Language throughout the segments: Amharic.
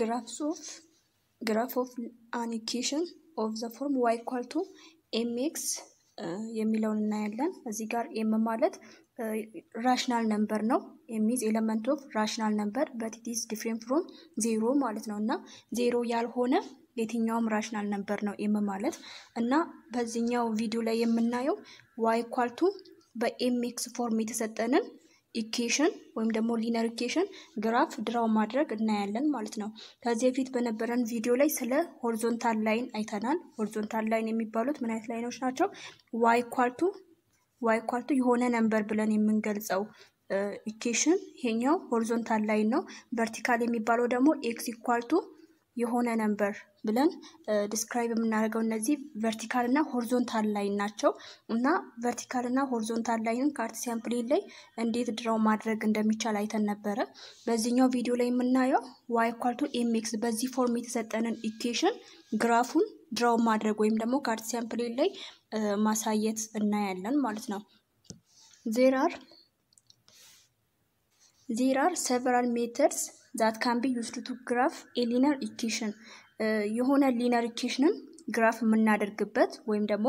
ግራፍስ ኦፍ ግራፍ ኦፍ አኒኬሽን ኦፍ ዘ ፎርም ዋይ ኳል ቱ ኤምኤክስ የሚለውን እናያለን። እዚህ ጋር ኤም ማለት ራሽናል uh, ነምበር ነው። የሚዝ ኤለመንት ኦፍ ራሽናል ነምበር በት ኢዝ ዲፍሬንት ፍሮም ዜሮ ማለት ነው እና ዜሮ ያልሆነ የትኛውም ራሽናል ነምበር ነው ኤም ማለት እና በዚህኛው ቪዲዮ ላይ የምናየው ዋይ ኳልቱ ኤክስ ፎርም የተሰጠንን ኢኬሽን ወይም ደግሞ ሊነር ኢኬሽን ግራፍ ድራው ማድረግ እናያለን ማለት ነው። ከዚህ በፊት በነበረን ቪዲዮ ላይ ስለ ሆሪዞንታል ላይን አይተናል። ሆሪዞንታል ላይን የሚባሉት ምን አይነት ላይኖች ናቸው? ዋይ ኳልቱ ዋይ ኳልቱ የሆነ ነንበር ብለን የምንገልጸው ኢኬሽን ይሄኛው ሆሪዞንታል ላይን ነው። ቨርቲካል የሚባለው ደግሞ ኤክስ ኢኳልቱ የሆነ ነንበር ብለን ዲስክራይብ የምናደርገው እነዚህ ቨርቲካል እና ሆሪዞንታል ላይን ናቸው እና ቨርቲካል እና ሆሪዞንታል ላይንን ካርቲሲያን ፕሌን ላይ እንዴት ድራው ማድረግ እንደሚቻል አይተን ነበረ። በዚህኛው ቪዲዮ ላይ የምናየው ዋይ ኳልቱ ቱ ኤምኤክስ በዚህ ፎርም የተሰጠንን ኢኩዌሽን ግራፉን ድራው ማድረግ ወይም ደግሞ ካርቲሲያን ፕሌን ላይ ማሳየት እናያለን ማለት ነው። ዜራር ዜራር ሴቨራል ዛት ካን ቢ ዩስድ ቱ ግራፍ ኤ ሊነር ኢኩዌሽን የሆነ ሊነር ኢኩዌሽንን ግራፍ የምናደርግበት ወይም ደግሞ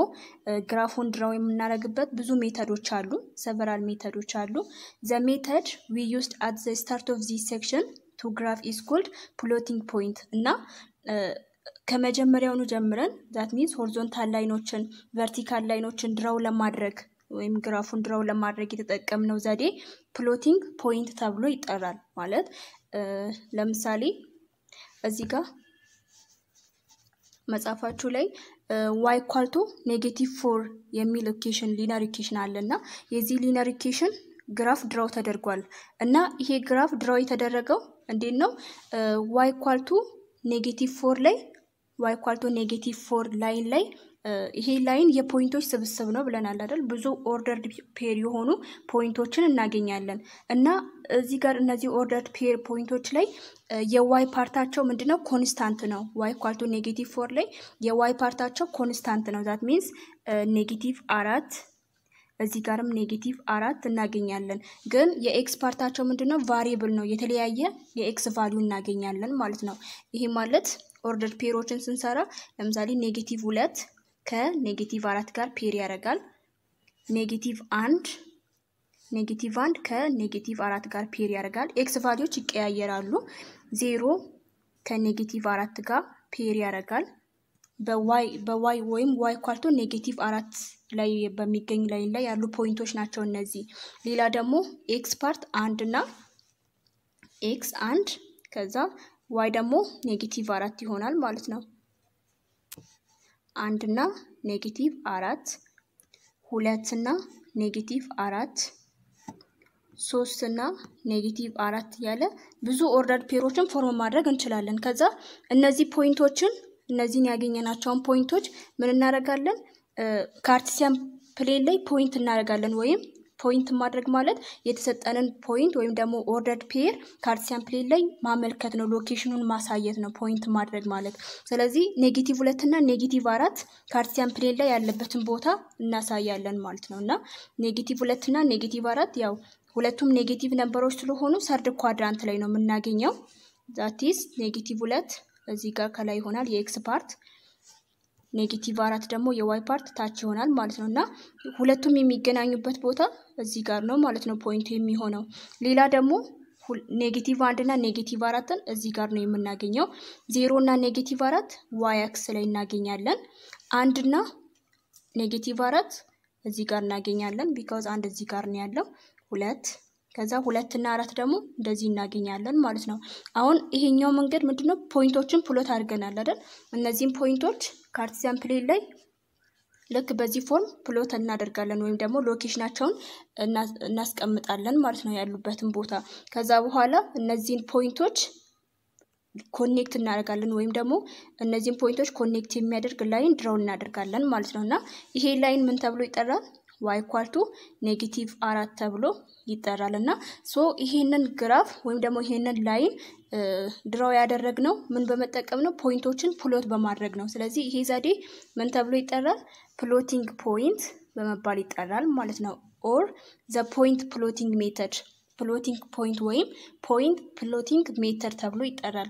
ግራፉን uh, ድራው የምናደርግበት ብዙ ሜተዶች አሉ። ሰቨራል ሜተዶች አሉ። ዘ ሜተድ ዊ ዩስድ አት ዘ ስታርት ኦፍ ዚ ሴክሽን ቱ ግራፍ ኢዝ ኮልድ ፕሎቲንግ ፖይንት እና uh, ከመጀመሪያውኑ ጀምረን ዛት ሚንስ ሆሪዞንታል ላይኖችን ቨርቲካል ላይኖችን ድራው ለማድረግ ወይም ግራፉን ድራው ለማድረግ የተጠቀምነው ዘዴ ፕሎቲንግ ፖይንት ተብሎ ይጠራል። ማለት ለምሳሌ እዚህ ጋር መጽሐፋችሁ ላይ ዋይ ኳልቶ ኔጌቲቭ ፎር የሚል ኢኩዌሽን ሊነር ኢኩዌሽን አለ እና የዚህ ሊነር ኢኩዌሽን ግራፍ ድራው ተደርጓል እና ይሄ ግራፍ ድራው የተደረገው እንዴት ነው? ዋይ ኳልቱ ኔጌቲቭ ፎር ላይ ዋይ ኳልቶ ኔጌቲቭ ፎር ላይን ላይ ይሄ ላይን የፖይንቶች ስብስብ ነው ብለናል አይደል? ብዙ ኦርደርድ ፔር የሆኑ ፖይንቶችን እናገኛለን እና እዚህ ጋር እነዚህ ኦርደርድ ፔር ፖይንቶች ላይ የዋይ ፓርታቸው ምንድን ነው? ኮንስታንት ነው። ዋይ ኳልቱ ኔጌቲቭ ፎር ላይ የዋይ ፓርታቸው ኮንስታንት ነው። ዛት ሚንስ ኔጌቲቭ አራት እዚህ ጋርም ኔጌቲቭ አራት እናገኛለን። ግን የኤክስ ፓርታቸው ምንድን ነው? ቫሪየብል ነው። የተለያየ የኤክስ ቫሊዩ እናገኛለን ማለት ነው። ይሄ ማለት ኦርደር ፔሮችን ስንሰራ ለምሳሌ ኔጌቲቭ ሁለት ከኔጌቲቭ አራት ጋር ፔር ያደርጋል። ኔጌቲቭ አንድ ኔጌቲቭ አንድ ከኔጌቲቭ አራት ጋር ፔር ያደርጋል። ኤክስ ቫሊዎች ይቀያየራሉ። ዜሮ ከኔጌቲቭ አራት ጋር ፔር ያደርጋል። በዋይ ወይም ዋይ ኳርቶ ኔጌቲቭ አራት ላይ በሚገኝ ላይን ላይ ያሉ ፖይንቶች ናቸው እነዚህ። ሌላ ደግሞ ኤክስ ፓርት አንድ እና ኤክስ አንድ ከዛ ዋይ ደግሞ ኔጌቲቭ አራት ይሆናል ማለት ነው። አንድ እና ኔጌቲቭ አራት ሁለት እና ኔጌቲቭ አራት ሶስት እና ኔጌቲቭ አራት ያለ ብዙ ኦርደር ፔሮችን ፎርም ማድረግ እንችላለን። ከዛ እነዚህ ፖይንቶችን እነዚህን ያገኘናቸውን ፖይንቶች ምን እናደርጋለን? ካርቲሲያን ፕሌን ላይ ፖይንት እናደርጋለን። ወይም ፖይንት ማድረግ ማለት የተሰጠንን ፖይንት ወይም ደግሞ ኦርደር ፔር ካርቲሲያን ፕሌን ላይ ማመልከት ነው። ሎኬሽኑን ማሳየት ነው ፖይንት ማድረግ ማለት። ስለዚህ ኔጌቲቭ ሁለትና ኔጌቲቭ አራት ካርቲሲያን ፕሌን ላይ ያለበትን ቦታ እናሳያለን ማለት ነው እና ኔጌቲቭ ሁለትና ኔጌቲቭ አራት ያው ሁለቱም ኔጌቲቭ ነበሮች ስለሆኑ ሰርድ ኳድራንት ላይ ነው የምናገኘው። ዛቲስ ኔጌቲቭ ሁለት እዚህ ጋር ከላይ ይሆናል የኤክስ ፓርት፣ ኔጌቲቭ አራት ደግሞ የዋይ ፓርት ታች ይሆናል ማለት ነው እና ሁለቱም የሚገናኙበት ቦታ እዚህ ጋር ነው ማለት ነው ፖይንቱ የሚሆነው። ሌላ ደግሞ ኔጌቲቭ አንድ እና ኔጌቲቭ አራትን እዚህ ጋር ነው የምናገኘው። ዜሮ እና ኔጌቲቭ አራት ዋይ አክስ ላይ እናገኛለን። አንድ እና ኔጌቲቭ አራት እዚህ ጋር እናገኛለን። ቢካውዝ አንድ እዚህ ጋር ነው ያለው። ሁለት ከዛ ሁለት እና አራት ደግሞ እንደዚህ እናገኛለን ማለት ነው። አሁን ይሄኛው መንገድ ምንድነው? ፖይንቶችን ፕሎት አድርገናል አይደል? እነዚህም ፖይንቶች ካርቲዚያን ፕሌን ላይ ልክ በዚህ ፎርም ፕሎት እናደርጋለን ወይም ደግሞ ሎኬሽናቸውን እናስቀምጣለን ማለት ነው፣ ያሉበትን ቦታ። ከዛ በኋላ እነዚህን ፖይንቶች ኮኔክት እናደርጋለን ወይም ደግሞ እነዚህን ፖይንቶች ኮኔክት የሚያደርግ ላይን ድረው እናደርጋለን ማለት ነው። እና ይሄ ላይን ምን ተብሎ ይጠራል? ዋይ ኳልቱ ቱ ኔጌቲቭ አራት ተብሎ ይጠራል እና ሶ ይሄንን ግራፍ ወይም ደግሞ ይሄንን ላይን ድራው ነው ምን በመጠቀም ነው? ፖይንቶችን ፕሎት በማድረግ ነው። ስለዚህ ይሄ ዘዴ ምን ተብሎ ይጠራል? ፕሎቲንግ ፖይንት በመባል ይጠራል ማለት ነው። ኦር ዘ ፖይንት ፕሎቲንግ ሜተድ ፕሎቲንግ ፖይንት ወይም ፖይንት ፕሎቲንግ ሜተድ ተብሎ ይጠራል።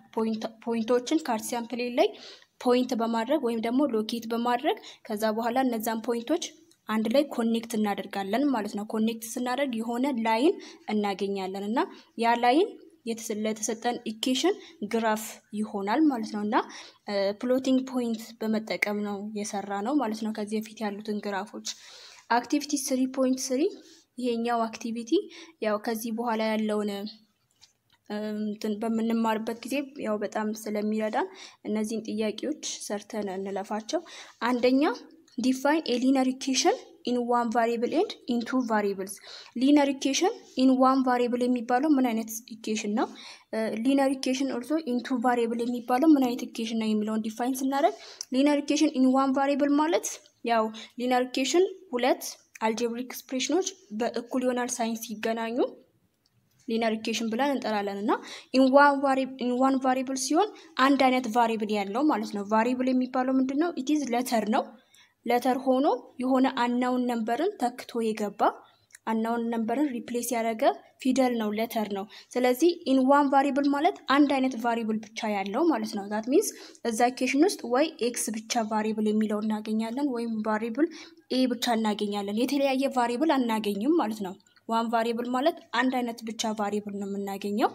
ፖይንቶችን ካርሲያን ፕሌን ላይ ፖይንት በማድረግ ወይም ደግሞ ሎኬት በማድረግ ከዛ በኋላ እነዛን ፖይንቶች አንድ ላይ ኮኔክት እናደርጋለን ማለት ነው። ኮኔክት ስናደርግ የሆነ ላይን እናገኛለን እና ያ ላይን ለተሰጠን ኢኬሽን ግራፍ ይሆናል ማለት ነው እና ፕሎቲንግ ፖይንት በመጠቀም ነው የሰራ ነው ማለት ነው። ከዚህ በፊት ያሉትን ግራፎች አክቲቪቲ ስሪ ፖይንት ስሪ ይሄኛው አክቲቪቲ ያው ከዚህ በኋላ ያለውን በምንማርበት ጊዜ ያው በጣም ስለሚረዳን እነዚህን ጥያቄዎች ሰርተን እንለፋቸው። አንደኛ ዲፋይን a linear equation ኢን ዋን ቫሪብል ኤንድ ኢን ቱ ቫሪብልስ ሊነር ኢኩዌሽን ኢን ዋን ቫሪብል የሚባለው ምን አይነት ኢኩዌሽን ነው? ሊነር ኢኩዌሽን ኦልሶ ኢን ቱ ቫሪብል የሚባለው ምን አይነት ኢኩዌሽን ነው የሚለውን ዲፋይን ስናደርግ ሊነር ኢኩዌሽን ኢን ዋን ቫሪብል ማለት ያው ሊነር ኢኩዌሽን ሁለት አልጀብሪክ ኤክስፕሬሽኖች በእኩል ይሆናል ሳይንስ ሲገናኙ ሊነር ኢኩዌሽን ብለን እንጠራለን እና ኢን ዋን ቫሪብል ሲሆን አንድ አይነት ቫሪብል ያለው ማለት ነው። ቫሪብል የሚባለው ምንድን ነው? ኢት ኢዝ ሌተር ነው ለተር ሆኖ የሆነ አናውን ነንበርን ተክቶ የገባ አናውን ነንበርን ሪፕሌስ ያደረገ ፊደል ነው፣ ለተር ነው። ስለዚህ ኢን ዋን ቫሪብል ማለት አንድ አይነት ቫሪብል ብቻ ያለው ማለት ነው። ዛት ሚንስ እዛ ኬሽን ውስጥ ወይ ኤክስ ብቻ ቫሪብል የሚለው እናገኛለን፣ ወይም ቫሪብል ኤ ብቻ እናገኛለን። የተለያየ ቫሪብል አናገኝም ማለት ነው። ዋን ቫሪብል ማለት አንድ አይነት ብቻ ቫሪብል ነው የምናገኘው።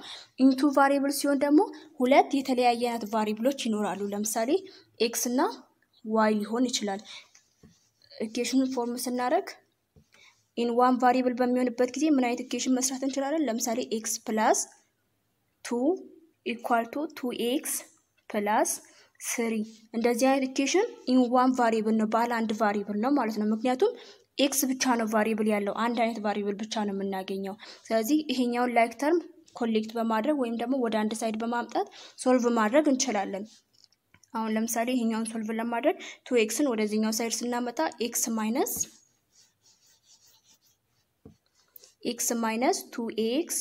ኢንቱ ቫሪብል ሲሆን ደግሞ ሁለት የተለያየ አይነት ቫሪብሎች ይኖራሉ። ለምሳሌ ኤክስ እና ዋይ ሊሆን ይችላል። ኢኩዌሽኑን ፎርም ስናደርግ ኢን ዋን ቫሪየብል በሚሆንበት ጊዜ ምን አይነት ኢኩዌሽን መስራት እንችላለን? ለምሳሌ ኤክስ ፕላስ ቱ ኢኳል ቱ ቱ ኤክስ ፕላስ ስሪ እንደዚህ አይነት ኢኩዌሽን ኢን ዋን ቫሪየብል ነው፣ ባለ አንድ ቫሪየብል ነው ማለት ነው። ምክንያቱም ኤክስ ብቻ ነው ቫሪየብል ያለው፣ አንድ አይነት ቫሪየብል ብቻ ነው የምናገኘው። ስለዚህ ይሄኛውን ላይክ ተርም ኮሌክት በማድረግ ወይም ደግሞ ወደ አንድ ሳይድ በማምጣት ሶልቭ ማድረግ እንችላለን። አሁን ለምሳሌ ይሄኛውን ሶልቭ ለማድረግ ቱ ኤክስን ወደዚህኛው ሳይድ ስናመጣ ኤክስ ማይነስ ኤክስ ማይነስ ቱ ኤክስ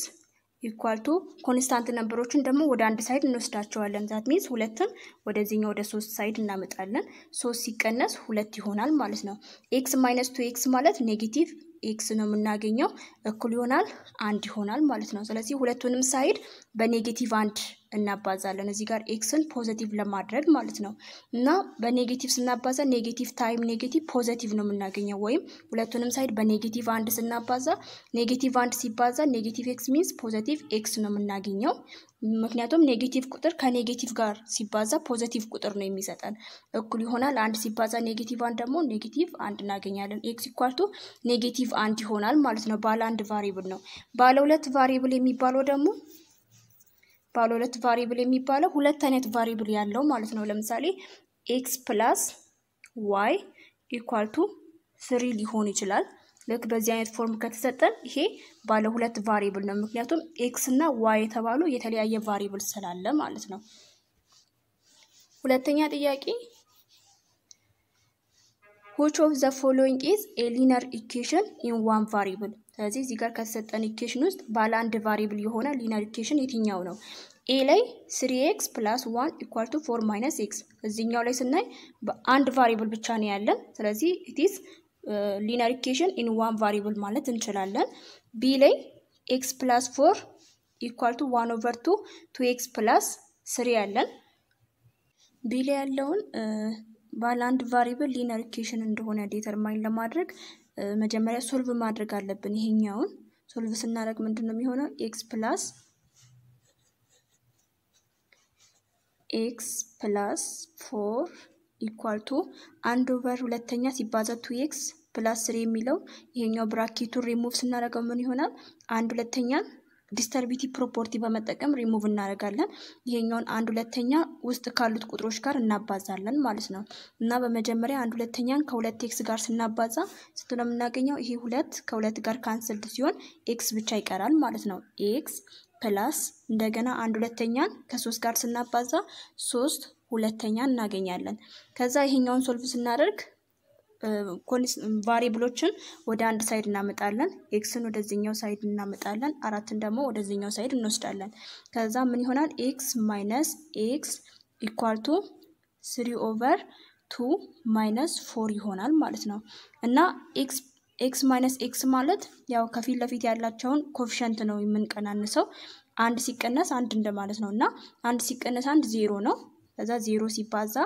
ኢኳል ቱ ኮንስታንት ነንበሮችን ደግሞ ወደ አንድ ሳይድ እንወስዳቸዋለን። ዛት ሚንስ ሁለትን ወደዚህኛው ወደ ሶስት ሳይድ እናመጣለን። ሶስት ሲቀነስ ሁለት ይሆናል ማለት ነው። ኤክስ ማይነስ ቱ ኤክስ ማለት ኔጌቲቭ ኤክስ ነው የምናገኘው። እኩል ይሆናል አንድ ይሆናል ማለት ነው። ስለዚህ ሁለቱንም ሳይድ በኔጌቲቭ አንድ እናባዛለን እዚህ ጋር ኤክስን ፖዘቲቭ ለማድረግ ማለት ነው። እና በኔጌቲቭ ስናባዛ ኔጌቲቭ ታይም ኔጌቲቭ ፖዘቲቭ ነው የምናገኘው። ወይም ሁለቱንም ሳይድ በኔጌቲቭ አንድ ስናባዛ ኔጌቲቭ አንድ ሲባዛ ኔጌቲቭ ኤክስ ሚንስ ፖዘቲቭ ኤክስ ነው የምናገኘው። ምክንያቱም ኔጌቲቭ ቁጥር ከኔጌቲቭ ጋር ሲባዛ ፖዘቲቭ ቁጥር ነው የሚሰጠን፣ እኩል ይሆናል። አንድ ሲባዛ ኔጌቲቭ አንድ ደግሞ ኔጌቲቭ አንድ እናገኛለን። ኤክስ ኢኳልቱ ኔጌቲቭ አንድ ይሆናል ማለት ነው። ባለ አንድ ቫሪብል ነው። ባለ ሁለት ቫሪብል የሚባለው ደግሞ ባለ ሁለት ቫሪብል የሚባለው ሁለት አይነት ቫሪብል ያለው ማለት ነው። ለምሳሌ ኤክስ ፕላስ ዋይ ኢኳል ቱ ስሪ ሊሆን ይችላል። ልክ በዚህ አይነት ፎርም ከተሰጠን ይሄ ባለ ሁለት ቫሪብል ነው። ምክንያቱም ኤክስ እና ዋይ የተባሉ የተለያየ ቫሪብል ስላለ ማለት ነው። ሁለተኛ ጥያቄ ዊች ኦፍ ዘ ፎሎዊንግ ኢዝ ኤ ሊነር ኢኩዌሽን ኢን ዋን ቫሪብል። ስለዚህ እዚህ ጋር ከተሰጠን ኢኩዌሽን ውስጥ ባለ አንድ ቫሪብል የሆነ ሊነር ኢኩዌሽን የትኛው ነው? ኤ ላይ ስሪ ኤክስ ፕላስ ዋን ኢኳል ቱ ፎር ማይነስ ኤክስ እዚኛው ላይ ስናይ በአንድ ቫሪብል ብቻ ነው ያለን። ስለዚህ ኢትስ ሊነር ኢኩዌሽን ኢን ዋን ቫሪብል ማለት እንችላለን። ቢ ላይ ኤክስ ፕላስ ፎር ኢኳል ቱ ዋን ኦቨር ቱ ቱ ኤክስ ፕላስ ስሪ ያለን ቢ ላይ ያለውን uh, ባለ አንድ ቫሪብል ሊነር ኢኩዌሽን እንደሆነ ዴተርማይን ለማድረግ uh, መጀመሪያ ሶልቭ ማድረግ አለብን። ይሄኛውን ሶልቭ ስናደርግ ምንድን ነው የሚሆነው ኤክስ ፕላስ ኤክስ ፕላስ ፎር ኢኳል ቱ አንድ ኦቨር ሁለተኛ ሲባዛ ቱ ኤክስ ፕላስ ስሪ የሚለው ይሄኛው ብራኬቱን ሪሙቭ ስናደርገው ምን ይሆናል? አንድ ሁለተኛ ዲስተርቢቲ ፕሮፖርቲ በመጠቀም ሪሙቭ እናደርጋለን። ይሄኛውን አንድ ሁለተኛ ውስጥ ካሉት ቁጥሮች ጋር እናባዛለን ማለት ነው እና በመጀመሪያ አንድ ሁለተኛን ከሁለት ኤክስ ጋር ስናባዛ ስንት ነው የምናገኘው? ይሄ ሁለት ከሁለት ጋር ካንስልድ ሲሆን ኤክስ ብቻ ይቀራል ማለት ነው ኤክስ ፕላስ እንደገና አንድ ሁለተኛን ከሶስት ጋር ስናባዛ ሶስት ሁለተኛ እናገኛለን። ከዛ ይሄኛውን ሶልቭ ስናደርግ ቫሪብሎችን ወደ አንድ ሳይድ እናመጣለን። ኤክስን ወደዚኛው ሳይድ እናመጣለን። አራትን ደግሞ ወደዚኛው ሳይድ እንወስዳለን። ከዛ ምን ይሆናል? ኤክስ ማይነስ ኤክስ ኢኳል ቱ ስሪ ኦቨር ቱ ማይነስ ፎር ይሆናል ማለት ነው እና ኤክስ ኤክስ ማይነስ ኤክስ ማለት ያው ከፊት ለፊት ያላቸውን ኮፊሸንት ነው የምንቀናንሰው። አንድ ሲቀነስ አንድ እንደማለት ነው እና አንድ ሲቀነስ አንድ ዜሮ ነው። ከዛ ዜሮ ሲባዛ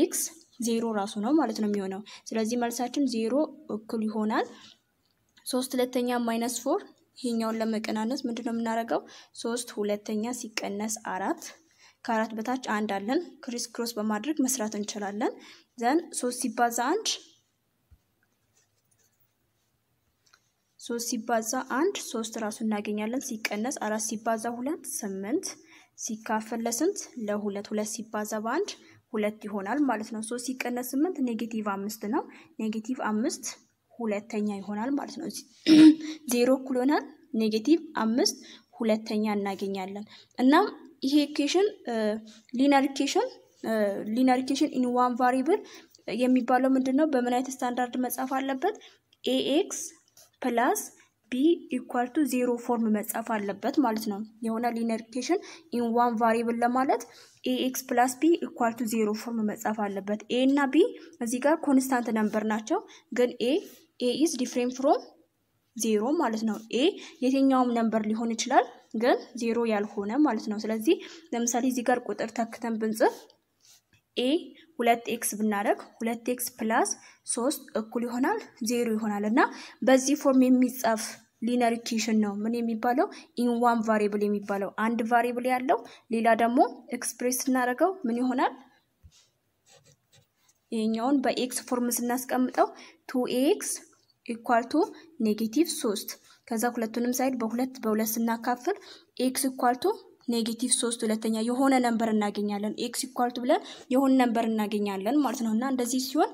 ኤክስ ዜሮ ራሱ ነው ማለት ነው የሚሆነው። ስለዚህ መልሳችን ዜሮ እኩል ይሆናል ሶስት ሁለተኛ ማይነስ ፎር። ይሄኛውን ለመቀናነስ ምንድን ነው የምናደርገው? ሶስት ሁለተኛ ሲቀነስ አራት ከአራት በታች አንድ አለን። ክሪስ ክሮስ በማድረግ መስራት እንችላለን። ዘን ሶስት ሲባዛ አንድ ሶስት ሲባዛ አንድ ሶስት ራሱ እናገኛለን። ሲቀነስ አራት ሲባዛ ሁለት ስምንት ሲካፈል ለስንት ለሁለት ሁለት ሲባዛ በአንድ ሁለት ይሆናል ማለት ነው። ሶስት ሲቀነስ ስምንት ኔጌቲቭ አምስት ነው። ኔጌቲቭ አምስት ሁለተኛ ይሆናል ማለት ነው። ዜሮ እኩል ይሆናል ኔጌቲቭ አምስት ሁለተኛ እናገኛለን። እናም ይሄ ኢኩዌሽን ሊነር ኢኩዌሽን ሊነር ኢኩዌሽን ኢን ዋን ቫሪብል የሚባለው ምንድን ነው? በምን አይነት ስታንዳርድ መጻፍ አለበት? ኤኤክስ ፕላስ ቢ ኢኳል ቱ ዜሮ ፎርም መጻፍ አለበት ማለት ነው። የሆነ ሊነር ኢኩዌሽን ኢን ዋን ቫሪብል ለማለት ኤኤክስ ፕላስ ቢ ኢኳል ቱ ዜሮ ፎርም መጻፍ አለበት። ኤ እና ቢ እዚህ ጋር ኮንስታንት ነንበር ናቸው፣ ግን ኤ ኤ ኢዝ ዲፍሬንት ፍሮም ዜሮ ማለት ነው። ኤ የትኛውም ነንበር ሊሆን ይችላል፣ ግን ዜሮ ያልሆነ ማለት ነው። ስለዚህ ለምሳሌ እዚህ ጋር ቁጥር ተክተን ብንጽፍ ኤ ሁለት ኤክስ ብናደረግ ሁለት ኤክስ ፕላስ ሶስት እኩል ይሆናል ዜሮ ይሆናል እና በዚህ ፎርም የሚጻፍ ሊነር ኢኩዌሽን ነው ምን የሚባለው ኢንዋን ቫሪብል የሚባለው አንድ ቫሪብል ያለው ሌላ ደግሞ ኤክስፕሬስ ስናደርገው ምን ይሆናል ይህኛውን በኤክስ ፎርም ስናስቀምጠው ቱ ኤክስ ኢኳል ቱ ኔጌቲቭ ሶስት ከዛ ሁለቱንም ሳይድ በሁለት በሁለት ስናካፍል ኤክስ ኢኳል ቱ ኔጌቲቭ ሶስት ሁለተኛ የሆነ ነንበር እናገኛለን። ኤክስ ቱ ብለን የሆነ ነንበር እናገኛለን ማለት ነው እና እንደዚህ ሲሆን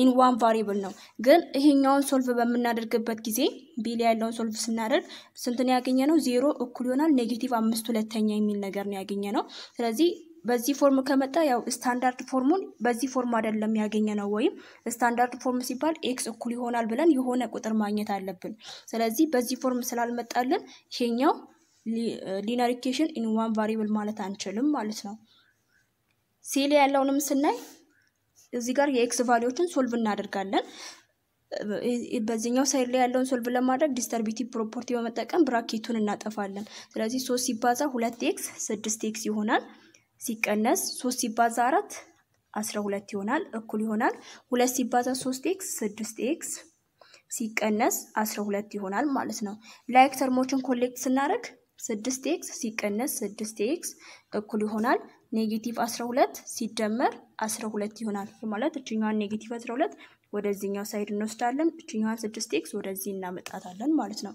ኢን ዋን ቫሪብል ነው። ግን ይሄኛውን ሶልቭ በምናደርግበት ጊዜ ቢል ያለውን ሶልቭ ስናደርግ ስንትን ያገኘ ነው? ዜሮ እኩል ይሆናል ኔጌቲቭ አምስት ሁለተኛ የሚል ነገር ነው ያገኘ ነው። ስለዚህ በዚህ ፎርም ከመጣ ያው ስታንዳርድ ፎርሙን በዚህ ፎርም አይደለም ያገኘ ነው። ወይም ስታንዳርድ ፎርም ሲባል ኤክስ እኩል ይሆናል ብለን የሆነ ቁጥር ማግኘት አለብን። ስለዚህ በዚህ ፎርም ስላልመጣልን ይሄኛው ሊነር ኢኩዌሽን ኢን ዋን ቫሪብል ማለት አንችልም ማለት ነው። ሲል ያለውንም ስናይ እዚህ ጋር የኤክስ ቫሊዎችን ሶልቭ እናደርጋለን። በዚህኛው ሳይድ ላይ ያለውን ሶልቭ ለማድረግ ዲስተርቢቲቭ ፕሮፖርቲ በመጠቀም ብራኬቱን እናጠፋለን። ስለዚህ ሶስት ሲባዛ ሁለት ኤክስ ስድስት ኤክስ ይሆናል። ሲቀነስ ሶስት ሲባዛ አራት አስራ ሁለት ይሆናል እኩል ይሆናል። ሁለት ሲባዛ ሶስት ኤክስ ስድስት ኤክስ ሲቀነስ አስራ ሁለት ይሆናል ማለት ነው። ላይክ ተርሞችን ኮሌክት ስናደርግ ስድስት ኤክስ ሲቀነስ ስድስት ኤክስ እኩል ይሆናል ኔጌቲቭ ሁለት ሲደመር ሁለት ይሆናል። ማለት እችኛዋን ኔጌቲቭ ሁለት ወደዚህኛው ሳይድ እንወስዳለን፣ እችኛዋን ስድስት ኤክስ ወደዚህ እናመጣታለን ማለት ነው።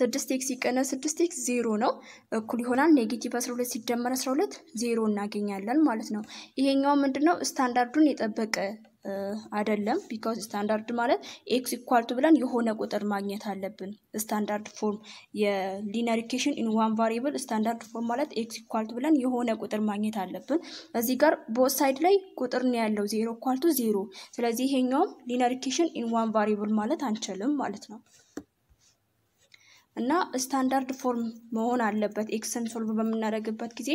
ስድስት ኤክስ ሲቀነስ ስድስት ኤክስ ዜሮ ነው እኩል ይሆናል ኔጌቲቭ ሁለት ሲደመር 12 ዜሮ እናገኛለን ማለት ነው። ይሄኛው ምንድነው ስታንዳርዱን የጠበቀ አይደለም። ቢካውስ ስታንዳርድ ማለት ኤክስ ኢኳልቱ ብለን የሆነ ቁጥር ማግኘት አለብን። ስታንዳርድ ፎርም የሊነር ኢኩዌሽን ኢን ዋን ስታንዳርድ ፎርም ማለት ኤክስ ኢኳልቱ ብለን የሆነ ቁጥር ማግኘት አለብን። እዚህ ጋር ቦት ሳይድ ላይ ቁጥር ነው ያለው ዜሮ ኢኳልቱ ዜሮ። ስለዚህ ይሄኛውም ሊነር ኢኩዌሽን ኢን ዋን ማለት አንችልም ማለት ነው። እና ስታንዳርድ ፎርም መሆን አለበት። ኤክስን ሶልቭ በምናደርግበት ጊዜ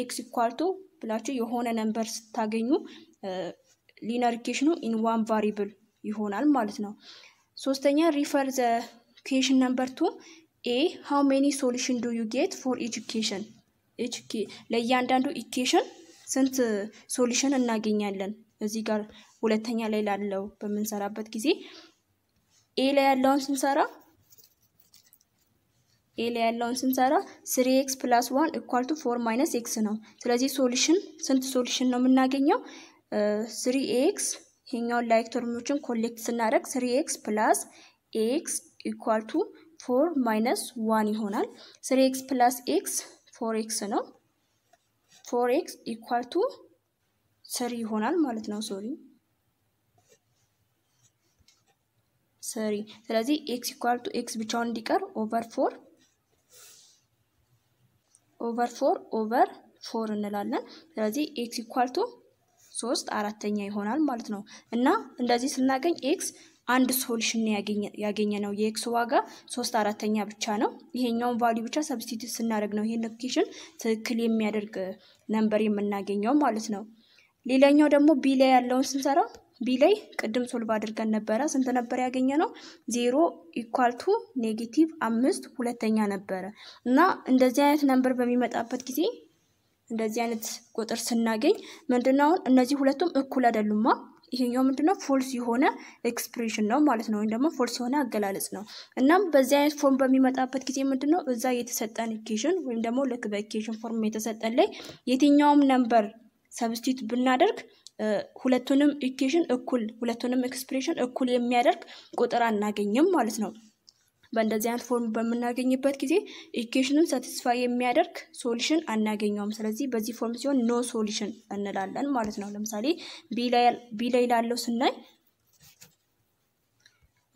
ኤክስ ኢኳልቱ ብላችሁ የሆነ ነንበር ስታገኙ ሊነር ኬሽኑ ኢን ዋን ቫሪብል ይሆናል ማለት ነው። ሶስተኛ ሪፈር ዘ ኬሽን ነምበር ቱ ኤ ሃው ሜኒ ሶሉሽን ዱ ዩ ጌት ፎር ኢች ኢች ለእያንዳንዱ ኢኬሽን ስንት ሶሉሽን እናገኛለን? እዚህ ጋር ሁለተኛ ላይ ላለው በምንሰራበት ጊዜ ኤ ላይ ያለውን ስንሰራ ኤ ላይ ያለውን ስንሰራ ስሪ ኤክስ ፕላስ ዋን ኢኳል ቱ ፎር ማይነስ ኤክስ ነው። ስለዚህ ሶሉሽን ስንት ሶሉሽን ነው የምናገኘው? ስሪ ኤክስ ይሄኛውን ላይክ ተርሞችን ኮሌክት ስናደርግ ስሪ ኤክስ ፕላስ ኤክስ ኢኳል ቱ ፎር ማይነስ ዋን ይሆናል። ስሪ ኤክስ ፕላስ ኤክስ ፎር ኤክስ ነው። ፎር ኤክስ ኢኳል ቱ ስሪ ይሆናል ማለት ነው። ሶሪ ስሪ። ስለዚህ ኤክስ ኢኳል ቱ ኤክስ ብቻውን እንዲቀር ኦቨር ፎር ኦቨር ፎር ኦቨር ፎር እንላለን። ስለዚህ ኤክስ ኢኳል ቱ ሶስት አራተኛ ይሆናል ማለት ነው። እና እንደዚህ ስናገኝ ኤክስ አንድ ሶሉሽን ያገኘ ነው። የኤክስ ዋጋ ሶስት አራተኛ ብቻ ነው። ይሄኛውን ቫሊዩ ብቻ ሰብስቲቱት ስናደርግ ነው ይሄን ኢኩዌሽን ትክክል የሚያደርግ ነንበር የምናገኘው ማለት ነው። ሌላኛው ደግሞ ቢ ላይ ያለውን ስንሰራ ቢ ላይ ቅድም ሶልቭ አድርገን ነበረ። ስንት ነበር ያገኘ ነው? ዜሮ ቱ ኔጌቲቭ አምስት ሁለተኛ ነበረ እና እንደዚህ አይነት ነንበር በሚመጣበት ጊዜ እንደዚህ አይነት ቁጥር ስናገኝ ምንድነው እነዚህ ሁለቱም እኩል አይደሉማ። ይሄኛው ምንድነው ፎልስ የሆነ ኤክስፕሬሽን ነው ማለት ነው፣ ወይም ደግሞ ፎልስ የሆነ አገላለጽ ነው። እናም በዚህ አይነት ፎርም በሚመጣበት ጊዜ ምንድነው እዛ የተሰጠን ኢኬሽን ወይም ደግሞ ልክ በኢኬሽን ፎርም የተሰጠን ላይ የትኛውም ነምበር ሰብስቲት ብናደርግ ሁለቱንም ኢኬሽን እኩል ሁለቱንም ኤክስፕሬሽን እኩል የሚያደርግ ቁጥር አናገኝም ማለት ነው። በእንደዚህ አይነት ፎርም በምናገኝበት ጊዜ ኢኩዌሽኑን ሳቲስፋይ የሚያደርግ ሶሉሽን አናገኘውም። ስለዚህ በዚህ ፎርም ሲሆን ኖ ሶሉሽን እንላለን ማለት ነው። ለምሳሌ ቢ ላይ ላለው ስናይ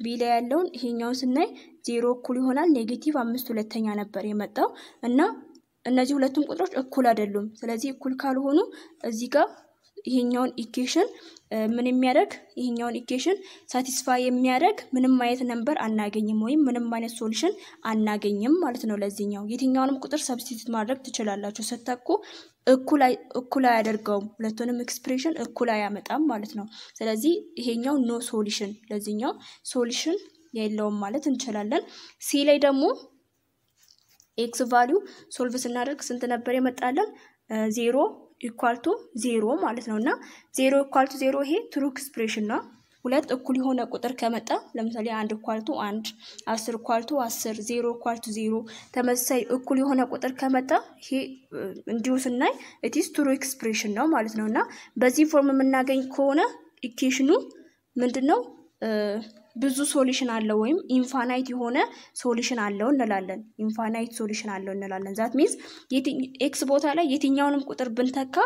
ቢ ላይ ያለውን ይሄኛውን ስናይ ዜሮ እኩል ይሆናል ኔጌቲቭ አምስት ሁለተኛ ነበር የመጣው እና እነዚህ ሁለቱም ቁጥሮች እኩል አይደሉም። ስለዚህ እኩል ካልሆኑ እዚህ ጋር ይሄኛውን ኢኬሽን ምን የሚያደርግ ይሄኛውን ኢኬሽን ሳቲስፋይ የሚያደርግ ምንም አይነት ነንበር አናገኝም ወይም ምንም አይነት ሶሉሽን አናገኝም ማለት ነው። ለዚህኛው የትኛውንም ቁጥር ሰብስቲቱት ማድረግ ትችላላችሁ። ስታኩ እኩል አያደርገውም፣ ሁለቱንም ኤክስፕሬሽን እኩል አያመጣም ማለት ነው። ስለዚህ ይሄኛው ኖ ሶሉሽን ለዚህኛው ሶሉሽን የለውም ማለት እንችላለን። ሲ ላይ ደግሞ ኤክስ ቫሊዩ ሶልቭ ስናደርግ ስንት ነበር የመጣለን? ዜሮ ቱ ዜሮ ማለት ነው እና ዜሮ ቱ ዜሮ ይሄ ትሩ ኤክስፕሬሽን ነው። ሁለት እኩል የሆነ ቁጥር ከመጣ ለምሳሌ አንድ ኢኳልቱ አንድ፣ አስር ኢኳልቱ አስር፣ ዜሮ ቱ ዜሮ። ተመሳሳይ እኩል የሆነ ቁጥር ከመጣ ይሄ እንዲሁ ስናይ ኢትስ ትሩ ኤክስፕሬሽን ነው ማለት ነው እና በዚህ ፎርም የምናገኝ ከሆነ ኢኬሽኑ ምንድን ነው? ብዙ ሶሉሽን አለው ወይም ኢንፋናይት የሆነ ሶሉሽን አለው እንላለን። ኢንፋናይት ሶሉሽን አለው እንላለን። ዛት ሚንስ ኤክስ ቦታ ላይ የትኛውንም ቁጥር ብንተካ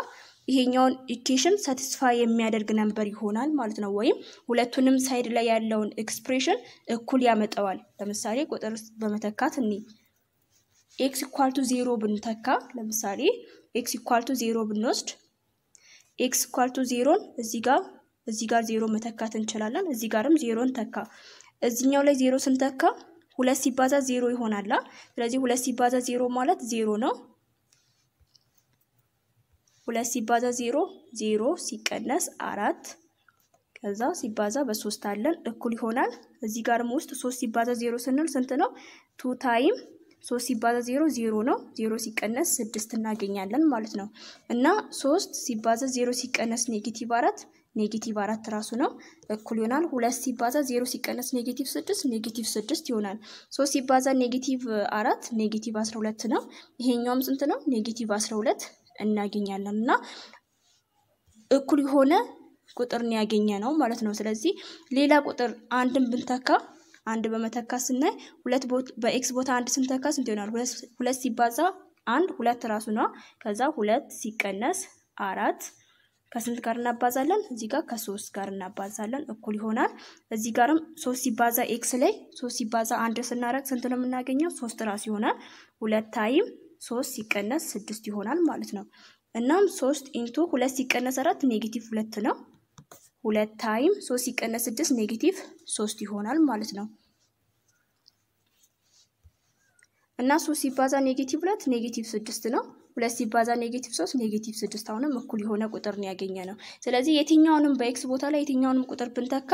ይሄኛውን ኢኬሽን ሳቲስፋይ የሚያደርግ ነንበር ይሆናል ማለት ነው። ወይም ሁለቱንም ሳይድ ላይ ያለውን ኤክስፕሬሽን እኩል ያመጠዋል። ለምሳሌ ቁጥር በመተካት እኒ ኤክስ ኢኳልቱ ዜሮ ብንተካ ለምሳሌ ኤክስ ኢኳልቱ ዜሮ ብንወስድ ኤክስ ኢኳልቱ ዜሮን እዚህ ጋር እዚህ ጋር ዜሮ መተካት እንችላለን። እዚህ ጋርም ዜሮን ተካ። እዚኛው ላይ ዜሮ ስንተካ ሁለት ሲባዛ ዜሮ ይሆናላ። ስለዚህ ሁለት ሲባዛ ዜሮ ማለት ዜሮ ነው። ሁለት ሲባዛ ዜሮ ዜሮ ሲቀነስ አራት ከዛ ሲባዛ በሶስት አለን እኩል ይሆናል። እዚህ ጋርም ውስጥ ሶስት ሲባዛ ዜሮ ስንል ስንት ነው? ቱ ታይም ሶስት ሲባዛ ዜሮ ዜሮ ነው። ዜሮ ሲቀነስ ስድስት እናገኛለን ማለት ነው። እና ሶስት ሲባዛ ዜሮ ሲቀነስ ኔጌቲቭ አራት ኔጌቲቭ አራት ራሱ ነው እኩል ይሆናል። ሁለት ሲባዛ ዜሮ ሲቀነስ ኔጌቲቭ ስድስት ኔጌቲቭ ስድስት ይሆናል። ሶስት ሲባዛ ኔጌቲቭ አራት ኔጌቲቭ አስራ ሁለት ነው። ይሄኛውም ስንት ነው? ኔጌቲቭ አስራ ሁለት እናገኛለን እና እኩል የሆነ ቁጥር ያገኘ ነው ማለት ነው። ስለዚህ ሌላ ቁጥር አንድን ብንተካ አንድ በመተካ ስናይ ሁለት በኤክስ ቦታ አንድ ስንተካ ስንት ይሆናል? ሁለት ሲባዛ አንድ ሁለት ራሱ ነው። ከዛ ሁለት ሲቀነስ አራት ከስንት ጋር እናባዛለን? እዚህ ጋር ከሶስት ጋር እናባዛለን እኩል ይሆናል። እዚህ ጋርም ሶስት ሲባዛ ኤክስ ላይ ሶስት ሲባዛ አንድ ስናደርግ ስንት ነው የምናገኘው? ሶስት ራሱ ይሆናል። ሁለት ታይም ሶስት ሲቀነስ ስድስት ይሆናል ማለት ነው። እናም ሶስት ኢንቱ ሁለት ሲቀነስ አራት ኔጌቲቭ ሁለት ነው። ሁለት ታይም ሶስት ሲቀነስ ስድስት ኔጌቲቭ ሶስት ይሆናል ማለት ነው። እና ሶስት ሲባዛ ኔጌቲቭ ሁለት ኔጌቲቭ ስድስት ነው። ሁለት ሲባዛ ኔጌቲቭ ሶስት ኔጌቲቭ ስድስት አሁንም እኩል የሆነ ቁጥር ነው ያገኘ ነው። ስለዚህ የትኛውንም በኤክስ ቦታ ላይ የትኛውንም ቁጥር ብንተካ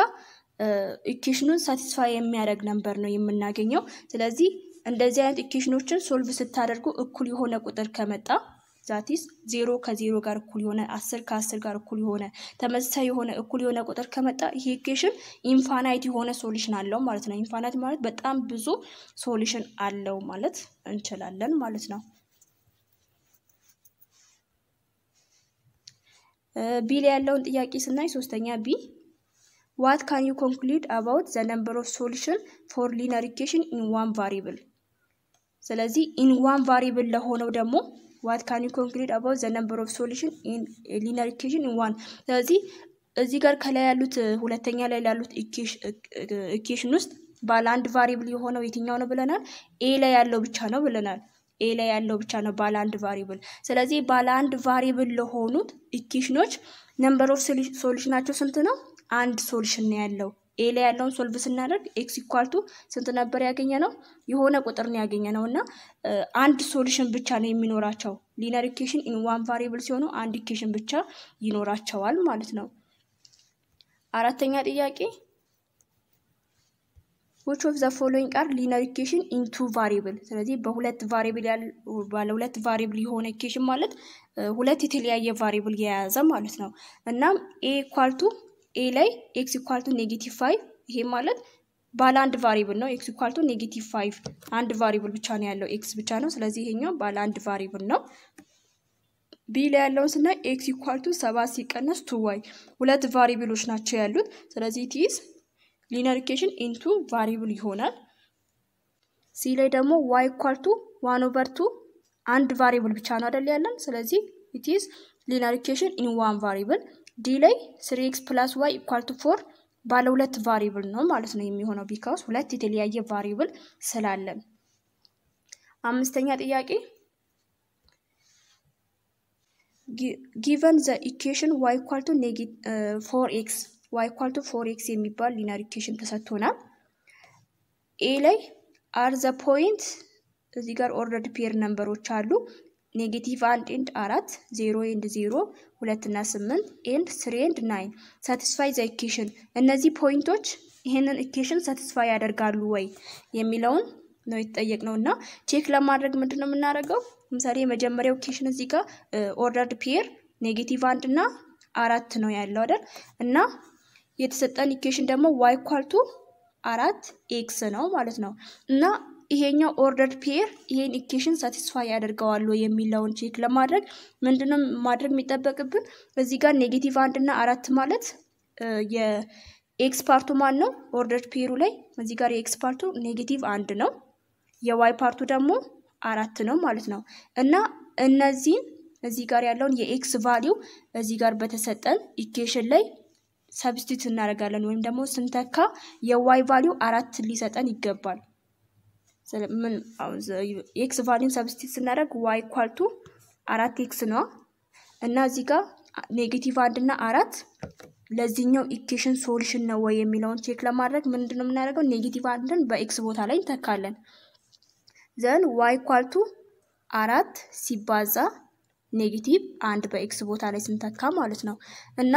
ኢኬሽኑን ሳቲስፋይ የሚያደርግ ነንበር ነው የምናገኘው። ስለዚህ እንደዚህ አይነት ኢኬሽኖችን ሶልቭ ስታደርጉ እኩል የሆነ ቁጥር ከመጣ ዛቲስ ዜሮ ከዜሮ ጋር እኩል የሆነ አስር ከአስር ጋር እኩል የሆነ ተመሳሳይ የሆነ እኩል የሆነ ቁጥር ከመጣ ይሄ ኢኩዌሽን ኢንፋናይት የሆነ ሶሉሽን አለው ማለት ነው። ኢንፋናይት ማለት በጣም ብዙ ሶሉሽን አለው ማለት እንችላለን ማለት ነው። ቢ ላይ ያለውን ጥያቄ ስናይ ሶስተኛ ቢ ዋት ካን ዩ ኮንክሉድ አባውት ዘ ነምበር ኦፍ ሶሉሽን ፎር ሊነር ኢኩዌሽን ኢን ዋን ቫሪብል። ስለዚህ ኢን ዋን ቫሪብል ለሆነው ደግሞ ዋት ካን ዩ ኮንክሉድ አባውት ዘ ነምበር ኦፍ ሶሉሽን ኢን ሊነር ኢኩዌሽን ኢን ዋን። ስለዚህ እዚህ ጋር ከላይ ያሉት ሁለተኛ ላይ ያሉት ኢኩዌሽን ውስጥ ባለ አንድ ቫሪብል የሆነው የትኛው ነው ብለናል? ኤ ላይ ያለው ብቻ ነው ብለናል። ኤ ላይ ያለው ብቻ ነው ባለ አንድ ቫሪብል። ስለዚህ ባለ አንድ ቫሪብል ለሆኑት ኢኩዌሽኖች ነምበር ኦፍ ሶሉሽናቸው ስንት ነው? አንድ ሶሉሽን ነው ያለው። ኤ ላይ ያለውን ሶልቭ ስናደርግ ኤክስ ኢኳልቱ ስንት ነበር ያገኘ ነው? የሆነ ቁጥር ነው ያገኘ ነው እና አንድ ሶሉሽን ብቻ ነው የሚኖራቸው። ሊነር ኢኩዌሽን ኢን ዋን ቫሪብል ሲሆኑ አንድ ኢኩዌሽን ብቻ ይኖራቸዋል ማለት ነው። አራተኛ ጥያቄ ዊች ኦፍ ዘ ፎሎዊንግ አር ሊነር ኢኩዌሽን ኢንቱ ቫሪብል። ስለዚህ በሁለት ቫሪብል ባለ ሁለት ቫሪብል የሆነ ኢኩዌሽን ማለት ሁለት የተለያየ ቫሪብል የያዘ ማለት ነው። እናም ኤ ኢኳልቱ ኤ ላይ ኤክስ ኢኳልቱ ኔጌቲቭ ፋይቭ ይሄ ማለት ባለ አንድ ቫሪብል ነው። ኤክስ ኢኳልቱ ኔጌቲቭ ፋይቭ አንድ ቫሪብል ብቻ ነው ያለው ኤክስ ብቻ ነው። ስለዚህ ይሄኛው ባለ አንድ ቫሪብል ነው። ቢ ላይ ያለውን ስናይ ኤክስ ኢኳልቱ ሰባት ሲቀነስ ቱ ዋይ ሁለት ቫሪብሎች ናቸው ያሉት። ስለዚህ ቲዝ ሊነር ኢኩዌሽን ኢንቱ ቫሪብል ይሆናል። ሲ ላይ ደግሞ ዋይ ኢኳል ቱ ዋን ኦቨር ቱ አንድ ቫሪብል ብቻ ነው አይደል ያለን። ስለዚህ ኢት ኢዝ ሊነር ኢኩዌሽን ኢን ዋን ቫሪብል። ዲ ላይ ስሪ ኤክስ ፕላስ ዋይ ኢኳል ቱ ፎር ባለ ሁለት ቫሪብል ነው ማለት ነው የሚሆነው ቢካውስ ሁለት የተለያየ ቫሪብል ስላለን። አምስተኛ ጥያቄ ጊቨን ዘ ኢኩዌሽን ዋይ ኢኳል ቱ ፎር ኤክስ ዋይ ኳልቱ ፎር ኤክስ የሚባል ሊናር ኢኩዌሽን ተሰጥቶናል። ኤ ላይ አር ዘ ፖይንት እዚህ ጋር ኦርደርድ ፔር ነምበሮች አሉ። ኔጌቲቭ አንድ ኤንድ አራት ዜሮ ኤንድ ዜሮ እና ስምንት ኤንድ ስሪ ኤንድ ናይን ሳቲስፋይ ዘ ኢኩዌሽን። እነዚህ ፖይንቶች ይህንን ኢኩዌሽን ሳቲስፋይ ያደርጋሉ ወይ የሚለውን ነው የተጠየቅነው እና ቼክ ለማድረግ ምንድን ነው የምናደርገው? ለምሳሌ የመጀመሪያው ኢኩዌሽን እዚህ ጋር ኦርደርድ ፔር ኔጌቲቭ አንድ እና አራት ነው ያለው አይደል እና የተሰጠን ኢኩዌሽን ደግሞ ዋይ ኳልቱ አራት ኤክስ ነው ማለት ነው እና ይሄኛው ኦርደር ፔር ይሄን ኢኩዌሽን ሳቲስፋይ ያደርገዋል የሚለውን ቼክ ለማድረግ ምንድነው ማድረግ የሚጠበቅብን እዚህ ጋር ኔጌቲቭ አንድ እና አራት ማለት የኤክስ ፓርቱ ማን ነው ኦርደር ፔሩ ላይ እዚህ ጋር የኤክስ ፓርቱ ኔጌቲቭ አንድ ነው የዋይ ፓርቱ ደግሞ አራት ነው ማለት ነው እና እነዚህን እዚህ ጋር ያለውን የኤክስ ቫሊው እዚህ ጋር በተሰጠን ኢኩዌሽን ላይ ሰብስቲት እናደርጋለን ወይም ደግሞ ስንተካ የዋይ ቫሊዩ አራት ሊሰጠን ይገባል። ምን ኤክስ ቫሊዩን ሰብስቲት ስናደርግ ዋይ ኳልቱ አራት ኤክስ ነው እና እዚህ ጋር ኔጌቲቭ አንድ እና አራት ለዚህኛው ኢኬሽን ሶሉሽን ነው ወይ የሚለውን ቼክ ለማድረግ ምንድነው የምናደርገው? ኔጌቲቭ አንድን በኤክስ ቦታ ላይ እንተካለን። ዘን ዋይ ኳልቱ አራት ሲባዛ ኔጌቲቭ አንድ በኤክስ ቦታ ላይ ስንተካ ማለት ነው እና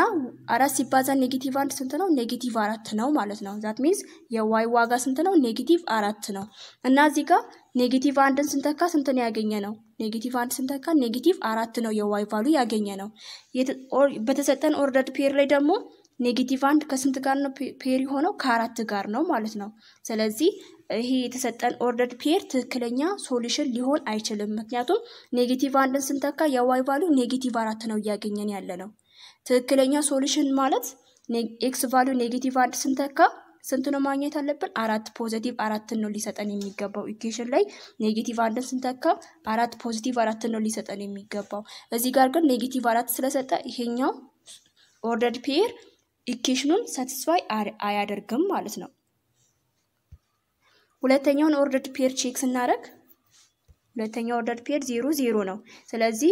አራት ሲባዛ ኔጌቲቭ አንድ ስንት ነው? ኔጌቲቭ አራት ነው ማለት ነው። ዛት ሚንስ የዋይ ዋጋ ስንት ነው? ኔጌቲቭ አራት ነው እና እዚህ ጋር ኔጌቲቭ አንድን ስንተካ ስንት ነው ያገኘ ነው? ኔጌቲቭ አንድ ስንተካ ኔጌቲቭ አራት ነው የዋይ ቫሉ ያገኘ ነው። በተሰጠን ኦርደር ፔር ላይ ደግሞ ኔጌቲቭ አንድ ከስንት ጋር ነው ፔር የሆነው? ከአራት ጋር ነው ማለት ነው። ስለዚህ ይሄ የተሰጠን ኦርደርድ ፔር ትክክለኛ ሶሉሽን ሊሆን አይችልም። ምክንያቱም ኔጌቲቭ አንድን ስንተካ የዋይ ቫሉ ኔጌቲቭ አራት ነው እያገኘን ያለ ነው። ትክክለኛ ሶሉሽን ማለት ኤክስ ቫሉ ኔጌቲቭ አንድ ስንተካ ስንት ነው ማግኘት አለብን? አራት ፖዘቲቭ አራትን ነው ሊሰጠን የሚገባው። ኢኩዌሽን ላይ ኔጌቲቭ አንድን ስንተካ አራት ፖዚቲቭ አራትን ነው ሊሰጠን የሚገባው። እዚህ ጋር ግን ኔጌቲቭ አራት ስለሰጠ ይሄኛው ኦርደርድ ፔር ኢኩዌሽኑን ሳቲስፋይ አያደርግም ማለት ነው። ሁለተኛውን ኦርደርድ ፔር ቼክ ስናደርግ ሁለተኛው ኦርደርድ ፔር ዜሮ ዜሮ ነው። ስለዚህ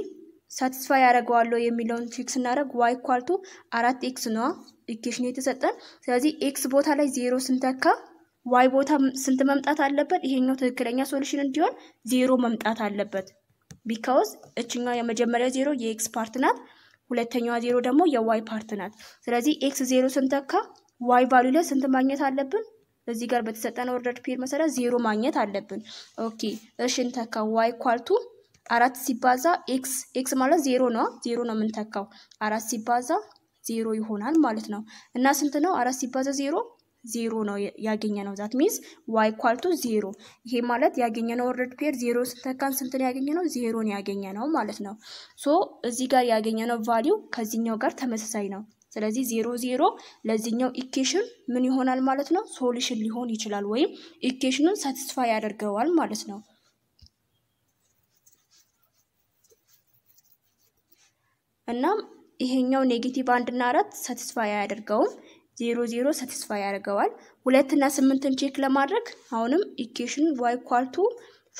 ሳቲስፋይ ያደርገዋለሁ የሚለውን ቼክ ስናደርግ ዋይ ኳልቱ አራት ኤክስ ነዋ ኢኬሽን የተሰጠን። ስለዚህ ኤክስ ቦታ ላይ ዜሮ ስንተካ ዋይ ቦታ ስንት መምጣት አለበት? ይሄኛው ትክክለኛ ሶሉሽን እንዲሆን ዜሮ መምጣት አለበት። ቢካውዝ እችኛ የመጀመሪያ ዜሮ የኤክስ ፓርት ናት፣ ሁለተኛዋ ዜሮ ደግሞ የዋይ ፓርት ናት። ስለዚህ ኤክስ ዜሮ ስንተካ ዋይ ቫሉ ላይ ስንት ማግኘት አለብን? እዚህ ጋር በተሰጠነው ኦርደር ፔር መሰረት ዜሮ ማግኘት አለብን። ኦኬ እሽን ተካ ዋይ ኳልቱ አራት ሲባዛ ኤክስ ኤክስ ማለት ዜሮ ነው። ዜሮ ነው የምንተካው አራት ሲባዛ ዜሮ ይሆናል ማለት ነው። እና ስንት ነው አራት ሲባዛ ዜሮ? ዜሮ ነው ያገኘ ነው። ዛት ሚንስ ዋይ ኳልቱ ዜሮ። ይሄ ማለት ያገኘ ነው ኦርደር ፔር ዜሮ ስንተካን ነው ያገኘ ነው? ዜሮን ያገኘ ነው ማለት ነው። ሶ እዚህ ጋር ያገኘ ነው ቫሊው ከዚህኛው ጋር ተመሳሳይ ነው። ስለዚህ ዜሮ ዜሮ ለዚህኛው ኢኬሽን ምን ይሆናል ማለት ነው? ሶሉሽን ሊሆን ይችላል ወይም ኢኬሽኑን ሳቲስፋይ ያደርገዋል ማለት ነው። እናም ይሄኛው ኔጌቲቭ አንድ እና አራት ሳቲስፋይ አያደርገውም። ዜሮ ዜሮ ሳቲስፋይ ያደርገዋል። ሁለት እና ስምንትን ቼክ ለማድረግ አሁንም ኢኬሽን ዋይ ኳልቱ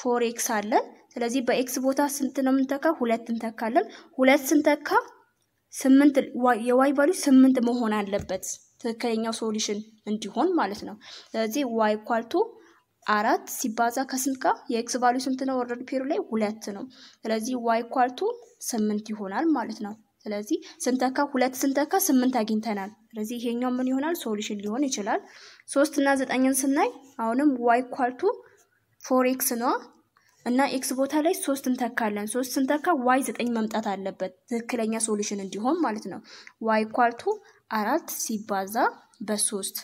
ፎር ኤክስ አለን። ስለዚህ በኤክስ ቦታ ስንት ነው የምንተካ? ሁለት እንተካለን። ሁለት ስንተካ ስምንት የዋይ ቫሉ ስምንት መሆን አለበት ትክክለኛው ሶሉሽን እንዲሆን ማለት ነው። ስለዚህ ዋይ ኳልቱ አራት ሲባዛ ከስንት ጋር የኤክስ ቫሉ ስንት ነው? ወረድ ፔሩ ላይ ሁለት ነው። ስለዚህ ዋይ ኳልቱ ስምንት ይሆናል ማለት ነው። ስለዚህ ስንተካ ሁለት ስንተካ ስምንት አግኝተናል። ስለዚህ ይሄኛው ምን ይሆናል? ሶሉሽን ሊሆን ይችላል። ሶስት እና ዘጠኝን ስናይ አሁንም ዋይ ኳልቱ ፎር ኤክስ ነዋ እና ኤክስ ቦታ ላይ ሶስት እንተካለን። ሶስት ስንተካ ዋይ ዘጠኝ መምጣት አለበት ትክክለኛ ሶሉሽን እንዲሆን ማለት ነው። ዋይ ኳልቱ አራት ሲባዛ በሶስት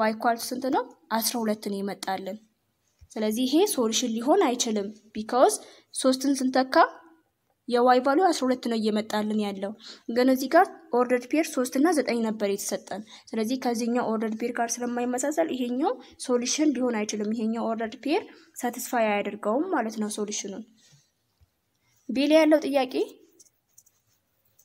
ዋይ ኳልቱ ስንት ነው? አስራ ሁለት ነው ይመጣልን። ስለዚህ ይሄ ሶሉሽን ሊሆን አይችልም ቢካውስ ሶስትን ስንተካ የዋይ ቫሉ 12 ነው እየመጣልን ያለው ግን እዚህ ጋር ኦርደር ፔር 3 እና 9 ነበር የተሰጠን። ስለዚህ ከዚህኛው ኦርደር ፔር ጋር ስለማይመሳሰል ይሄኛው ሶሉሽን ሊሆን አይችልም። ይሄኛው ኦርደር ፔር ሳቲስፋይ አያደርገውም ማለት ነው ሶሉሽኑን። ቢል ያለው ጥያቄ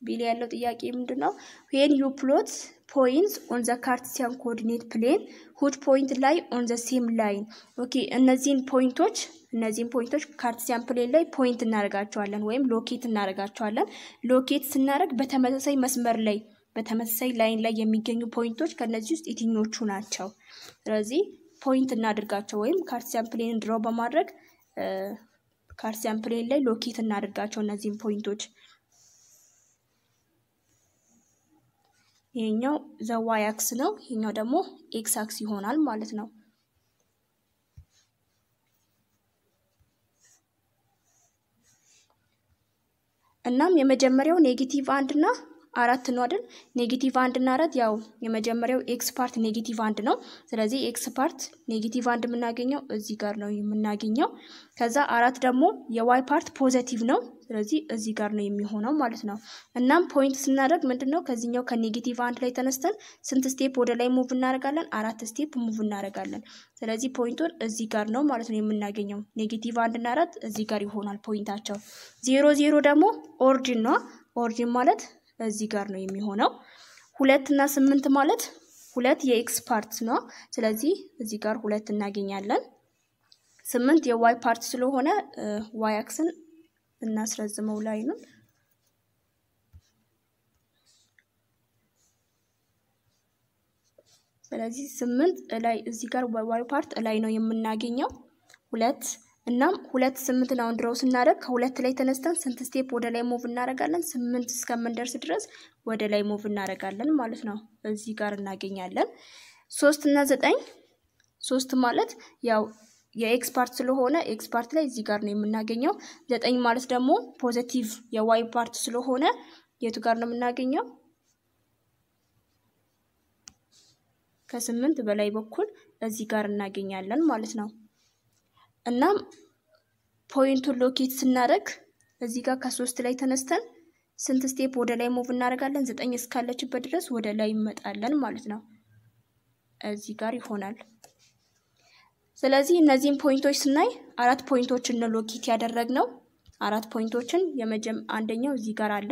ቢል ያለው ጥያቄ ምንድነው? ዌን ዩ ፕሎት ፖይንትስ ኦን ዘ ካርቲሲያን ኮኦርዲኔት ፕሌን ሁድ ፖይንት ላይ ኦን ዘ ሴም ላይን ኦኬ እነዚህን ፖይንቶች እነዚህም ፖይንቶች ካርቲሲያን ፕሌን ላይ ፖይንት እናደርጋቸዋለን ወይም ሎኬት እናደርጋቸዋለን። ሎኬት ስናደርግ በተመሳሳይ መስመር ላይ በተመሳሳይ ላይን ላይ የሚገኙ ፖይንቶች ከእነዚህ ውስጥ የትኞቹ ናቸው? ስለዚህ ፖይንት እናድርጋቸው ወይም ካርቲሲያን ፕሌን ድሮ በማድረግ ካርቲሲያን ፕሌን ላይ ሎኬት እናድርጋቸው እነዚህም ፖይንቶች። ይሄኛው ዘዋይ አክስ ነው፣ ይሄኛው ደግሞ ኤክስ አክስ ይሆናል ማለት ነው። እናም የመጀመሪያው ኔጌቲቭ አንድ እና አራት ነው አይደል? ኔጌቲቭ አንድ እና አራት ያው የመጀመሪያው ኤክስ ፓርት ኔጌቲቭ አንድ ነው። ስለዚህ ኤክስ ፓርት ኔጌቲቭ አንድ የምናገኘው እዚህ ጋር ነው የምናገኘው። ከዛ አራት ደግሞ የዋይ ፓርት ፖዘቲቭ ነው። ስለዚህ እዚህ ጋር ነው የሚሆነው ማለት ነው። እናም ፖይንት ስናደርግ ምንድን ነው ከዚህኛው ከኔጌቲቭ አንድ ላይ ተነስተን ስንት ስቴፕ ወደ ላይ ሙቭ እናደርጋለን? አራት ስቴፕ ሙቭ እናደርጋለን። ስለዚህ ፖይንቱን እዚህ ጋር ነው ማለት ነው የምናገኘው። ኔጌቲቭ አንድ እና አራት እዚህ ጋር ይሆናል ፖይንታቸው። ዜሮ ዜሮ ደግሞ ኦርጅን ነው። ኦርጅን ማለት እዚህ ጋር ነው የሚሆነው። ሁለት እና ስምንት ማለት ሁለት የኤክስ ፓርት ነው። ስለዚህ እዚህ ጋር ሁለት እናገኛለን። ስምንት የዋይ ፓርት ስለሆነ ዋይ አክስን እናስረዝመው ላይኑን ስለዚህ ስምንት ላይ እዚህ ጋር በዋይ ፓርት ላይ ነው የምናገኘው ሁለት እናም ሁለት ስምንትን አሁን ድረው ስናደርግ ከሁለት ላይ ተነስተን ስንት ስቴፕ ወደ ላይ ሙቭ እናደርጋለን? ስምንት እስከምንደርስ ድረስ ወደ ላይ ሙቭ እናደርጋለን ማለት ነው። እዚህ ጋር እናገኛለን። ሶስት እና ዘጠኝ ሶስት ማለት ያው ፓርት ስለሆነ ኤክስ ፓርት ላይ እዚህ ጋር ነው የምናገኘው። ዘጠኝ ማለት ደግሞ ፖዘቲቭ የዋይ ፓርት ስለሆነ የቱ ጋር ነው የምናገኘው? ከስምንት በላይ በኩል እዚህ ጋር እናገኛለን ማለት ነው። እናም ፖይንቱን ሎኬት ስናደርግ እዚህ ጋር ከሶስት ላይ ተነስተን ስንት ስቴፕ ወደ ላይ ሙቭ እናደርጋለን? ዘጠኝ እስካለችበት ድረስ ወደ ላይ እንመጣለን ማለት ነው። እዚህ ጋር ይሆናል። ስለዚህ እነዚህን ፖይንቶች ስናይ አራት ፖይንቶችን ነው ሎኬት ያደረግነው። አራት ፖይንቶችን የመጀም አንደኛው እዚህ ጋር አለ፣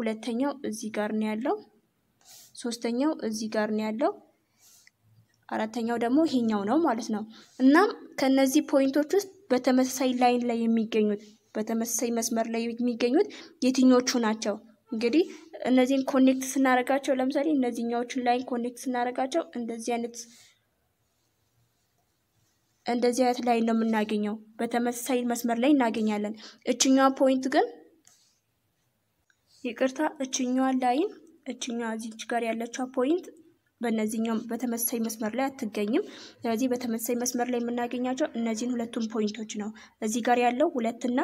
ሁለተኛው እዚህ ጋር ነው ያለው፣ ሶስተኛው እዚህ ጋር ነው ያለው አራተኛው ደግሞ ይሄኛው ነው ማለት ነው። እናም ከነዚህ ፖይንቶች ውስጥ በተመሳሳይ ላይን ላይ የሚገኙት በተመሳሳይ መስመር ላይ የሚገኙት የትኞቹ ናቸው? እንግዲህ እነዚህን ኮኔክት ስናደርጋቸው ለምሳሌ እነዚህኛዎቹን ላይን ኮኔክት ስናደርጋቸው እንደዚህ አይነት እንደዚህ አይነት ላይን ነው የምናገኘው። በተመሳሳይ መስመር ላይ እናገኛለን። እችኛዋ ፖይንት ግን ይቅርታ፣ እችኛዋ ላይን እችኛዋ እዚች ጋር ያለችው ፖይንት በእነዚህኛውም በተመሳሳይ መስመር ላይ አትገኝም። ስለዚህ በተመሳሳይ መስመር ላይ የምናገኛቸው እነዚህን ሁለቱን ፖይንቶች ነው። እዚህ ጋር ያለው ሁለትና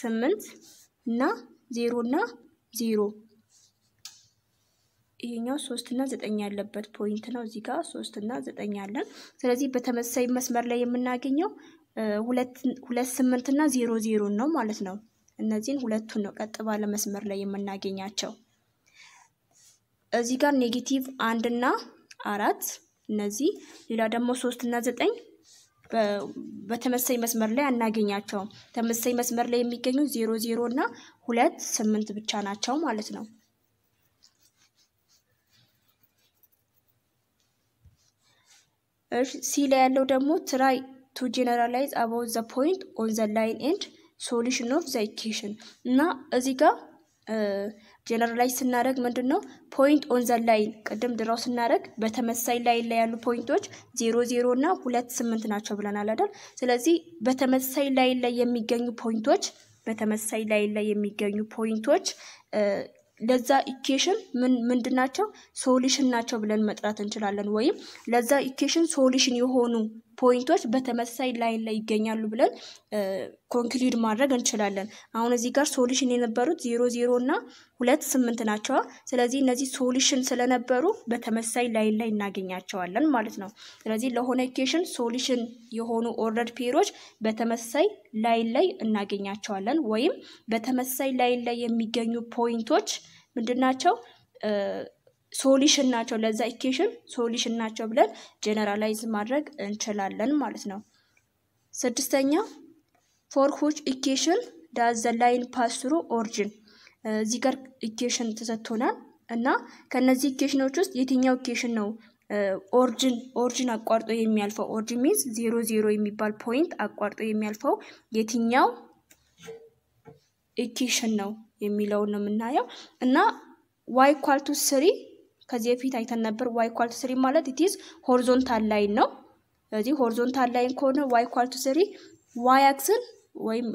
ስምንት እና ዜሮ እና ዜሮ ይሄኛው ሶስት እና ዘጠኝ ያለበት ፖይንት ነው። እዚህ ጋር ሶስት እና ዘጠኝ አለን። ስለዚህ በተመሳሳይ መስመር ላይ የምናገኘው ሁለት ስምንት እና ዜሮ ዜሮን ነው ማለት ነው። እነዚህን ሁለቱን ነው ቀጥ ባለ መስመር ላይ የምናገኛቸው። እዚህ ጋር ኔጌቲቭ አንድ እና አራት እነዚህ ሌላ ደግሞ ሶስት እና ዘጠኝ በተመሳይ መስመር ላይ አናገኛቸውም። ተመሳይ መስመር ላይ የሚገኙ ዜሮ ዜሮ እና ሁለት ስምንት ብቻ ናቸው ማለት ነው። ሲ ላይ ያለው ደግሞ ትራይ ቱ ጀነራላይዝ አባውት ዘ ፖይንት ኦን ዘ ላይን ኤንድ ሶሉሽን ኦፍ ዘ ኢኬሽን እና እዚህ ጋር ጀነራላይዝ ስናደረግ ምንድን ነው ፖይንት ኦን ዘ ላይን ቅድም ድራው ስናደረግ በተመሳይ ላይን ላይ ያሉ ፖይንቶች ዜሮ ዜሮ እና ሁለት ስምንት ናቸው ብለናል አይደል? ስለዚህ በተመሳይ ላይን ላይ የሚገኙ ፖይንቶች በተመሳይ ላይን ላይ የሚገኙ ፖይንቶች ለዛ ኢኩዌሽን ምን ምንድን ናቸው ሶሉሽን ናቸው ብለን መጥራት እንችላለን። ወይም ለዛ ኢኩዌሽን ሶሉሽን የሆኑ ፖይንቶች በተመሳሳይ ላይን ላይ ይገኛሉ ብለን ኮንክሉድ ማድረግ እንችላለን። አሁን እዚህ ጋር ሶሉሽን የነበሩት ዜሮ ዜሮ እና ሁለት ስምንት ናቸዋ። ስለዚህ እነዚህ ሶሉሽን ስለነበሩ በተመሳሳይ ላይን ላይ እናገኛቸዋለን ማለት ነው። ስለዚህ ለሆነ ኢኩዌሽን ሶሉሽን የሆኑ ኦርደር ፔሮች በተመሳሳይ ላይን ላይ እናገኛቸዋለን ወይም በተመሳሳይ ላይን ላይ የሚገኙ ፖይንቶች ምንድን ናቸው? ሶሉሽን ናቸው ለዛ ኢኬሽን ሶሉሽን ናቸው ብለን ጀነራላይዝ ማድረግ እንችላለን ማለት ነው። ስድስተኛ ፎር ሁች ኢኬሽን ዳዝ ዘ ላይን ፓስ ትሩ ኦሪጅን እዚህ ጋር ኢኬሽን ተሰጥቶናል እና ከነዚህ ኢኬሽኖች ውስጥ የትኛው ኢኬሽን ነው ኦርጅን ኦርጅን አቋርጦ የሚያልፈው ኦርጅን ሚንስ ዜሮ ዜሮ የሚባል ፖይንት አቋርጦ የሚያልፈው የትኛው ኢኬሽን ነው የሚለውን ነው የምናየው እና ዋይ ኳልቱ ስሪ ከዚህ በፊት አይተን ነበር። ዋይ ኳልት ስሪ ማለት ኢት ሆሪዞንታል ላይን ነው። ስለዚህ ሆሪዞንታል ላይን ከሆነ ዋይ ኳልት ስሪ ዋይ አክስን ወይም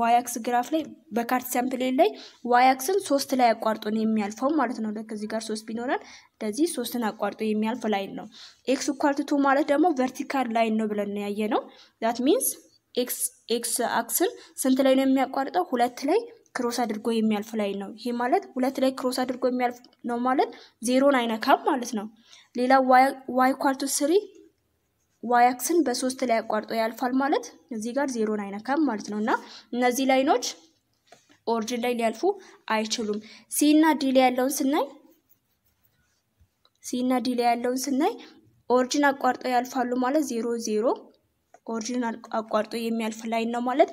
ዋይ አክስ ግራፍ ላይ በካርት ሳምፕል ላይ ዋይ አክስን ሶስት ላይ አቋርጦ ነው የሚያልፈው ማለት ነው። ልክ እዚህ ጋር ሶስት ቢኖረን እንደዚህ ሶስትን አቋርጦ የሚያልፍ ላይን ነው። ኤክስ ኳልት ቱ ማለት ደግሞ ቨርቲካል ላይን ነው ብለን ያየ ነው። ዛት ሚንስ ኤክስ አክስን ስንት ላይ ነው የሚያቋርጠው? ሁለት ላይ ክሮስ አድርጎ የሚያልፍ ላይ ነው። ይሄ ማለት ሁለት ላይ ክሮስ አድርጎ የሚያልፍ ነው ማለት ዜሮን አይነካም ማለት ነው። ሌላ ዋይ ኳልቱ ስሪ ዋይ አክስን በሶስት ላይ አቋርጦ ያልፋል ማለት እዚህ ጋር ዜሮን አይነካም ማለት ነው እና እነዚህ ላይኖች ኦርጅን ላይ ሊያልፉ አይችሉም። ሲ እና ዲ ላይ ያለውን ስናይ ሲ እና ዲ ላይ ያለውን ስናይ ኦርጅን አቋርጦ ያልፋሉ ማለት ዜሮ ዜሮ ኦሪጅን አቋርጦ የሚያልፍ ላይን ነው ማለት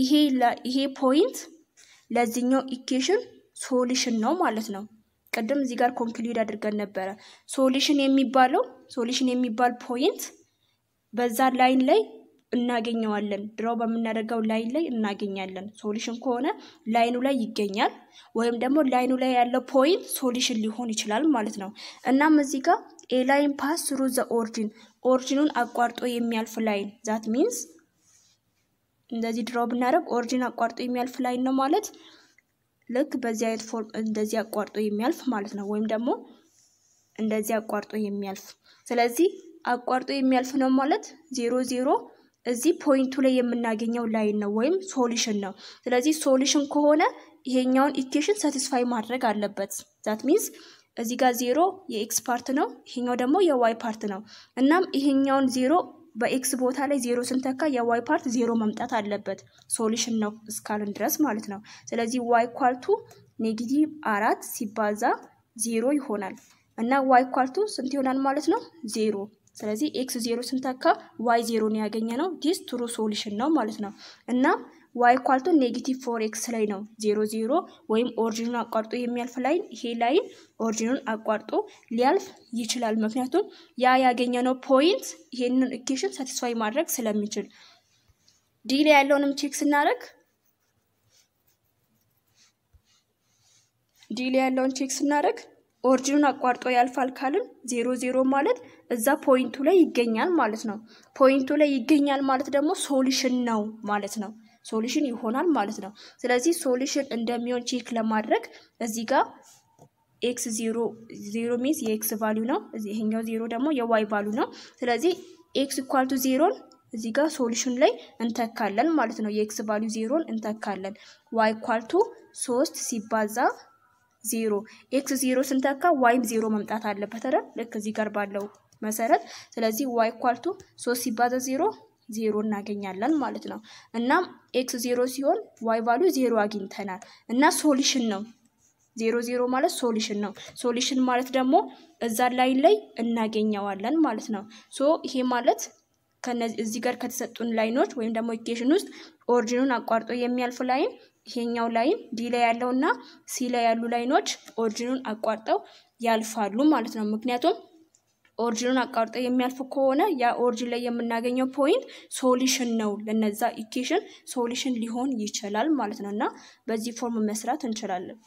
ይሄ ይሄ ፖይንት ለዚህኛው ኢኬሽን ሶሉሽን ነው ማለት ነው። ቅድም እዚህ ጋር ኮንክሉድ አድርገን ነበረ። ሶሉሽን የሚባለው ሶሉሽን የሚባል ፖይንት በዛ ላይን ላይ እናገኘዋለን። ድሮ በምናደርገው ላይን ላይ እናገኛለን። ሶሉሽን ከሆነ ላይኑ ላይ ይገኛል፣ ወይም ደግሞ ላይኑ ላይ ያለው ፖይንት ሶሉሽን ሊሆን ይችላል ማለት ነው። እናም እዚህ ጋር ኤ ላይን ፓስ ስሩ ዘ ኦርጂን ኦርጂኑን አቋርጦ የሚያልፍ ላይን ዛት ሚንስ እንደዚህ ድሮ ብናደርግ ኦሪጂን አቋርጦ የሚያልፍ ላይን ነው ማለት ልክ በዚህ አይነት ፎርም እንደዚህ አቋርጦ የሚያልፍ ማለት ነው። ወይም ደግሞ እንደዚህ አቋርጦ የሚያልፍ ስለዚህ አቋርጦ የሚያልፍ ነው ማለት ዜሮ ዜሮ እዚህ ፖይንቱ ላይ የምናገኘው ላይን ነው ወይም ሶሉሽን ነው። ስለዚህ ሶሉሽን ከሆነ ይሄኛውን ኢኬሽን ሳቲስፋይ ማድረግ አለበት። ዛት ሚንስ እዚህ ጋር ዜሮ የኤክስ ፓርት ነው፣ ይሄኛው ደግሞ የዋይ ፓርት ነው። እናም ይሄኛውን ዜሮ በኤክስ ቦታ ላይ ዜሮ ስንተካ የዋይ ፓርት ዜሮ መምጣት አለበት ሶሉሽን ነው እስካልን ድረስ ማለት ነው። ስለዚህ ዋይ ኳልቱ ኔጌቲቭ አራት ሲባዛ ዜሮ ይሆናል እና ዋይ ኳልቱ ስንት ይሆናል ማለት ነው ዜሮ። ስለዚህ ኤክስ ዜሮ ስንተካ ዋይ ዜሮ ነው ያገኘ ነው። ዲስ ትሩ ሶሉሽን ነው ማለት ነው እና ዋይ ኳልቶ ኔጌቲቭ ፎር ኤክስ ላይ ነው ዜሮ ዜሮ ወይም ኦሪጂኑን አቋርጦ የሚያልፍ ላይን ይሄ ላይን ኦሪጂኑን አቋርጦ ሊያልፍ ይችላል። ምክንያቱም ያ ያገኘነው ፖይንት ይሄንን ኢኬሽን ሳቲስፋይ ማድረግ ስለሚችል ዲ ላይ ያለውንም ቼክ ስናደርግ ዲ ላይ ያለውን ቼክ ስናደርግ ኦሪጂኑን አቋርጦ ያልፋል ካልን ዜሮ ዜሮ ማለት እዛ ፖይንቱ ላይ ይገኛል ማለት ነው። ፖይንቱ ላይ ይገኛል ማለት ደግሞ ሶሉሽን ነው ማለት ነው። ሶሉሽን ይሆናል ማለት ነው። ስለዚህ ሶሉሽን እንደሚሆን ቼክ ለማድረግ እዚህ ጋር ኤክስ ዜሮ ዜሮ ሚንስ የኤክስ ቫሉ ነው። ይሄኛው ዜሮ ደግሞ የዋይ ቫሉ ነው። ስለዚህ ኤክስ ኢኳል ቱ ዜሮን እዚህ ጋር ሶሉሽን ላይ እንተካለን ማለት ነው። የኤክስ ቫሉ ዜሮን እንተካለን። ዋይ ኢኳል ቱ ሶስት ሲባዛ ዜሮ ኤክስ ዜሮ ስንተካ ዋይም ዜሮ መምጣት አለበት አይደል? ልክ እዚህ ጋር ባለው መሰረት። ስለዚህ ዋይ ኢኳል ቱ ሶስት ሲባዛ ዜሮ ዜሮ እናገኛለን ማለት ነው። እና ኤክስ ዜሮ ሲሆን ዋይ ቫሉ ዜሮ አግኝተናል እና ሶሉሽን ነው። ዜሮ ዜሮ ማለት ሶሉሽን ነው። ሶሉሽን ማለት ደግሞ እዛ ላይን ላይ እናገኘዋለን ማለት ነው። ሶ ይሄ ማለት እዚህ ጋር ከተሰጡን ላይኖች ወይም ደግሞ ኢኩዌሽን ውስጥ ኦሪጂኑን አቋርጦ የሚያልፍ ላይን ይሄኛው ላይን ዲ ላይ ያለው እና ሲ ላይ ያሉ ላይኖች ኦሪጂኑን አቋርጠው ያልፋሉ ማለት ነው። ምክንያቱም ኦርጅኑን አቋርጠ የሚያልፉ ከሆነ ያ ኦርጅን ላይ የምናገኘው ፖይንት ሶሉሽን ነው። ለነዛ ኢኬሽን ሶሉሽን ሊሆን ይችላል ማለት ነው እና በዚህ ፎርም መስራት እንችላለን።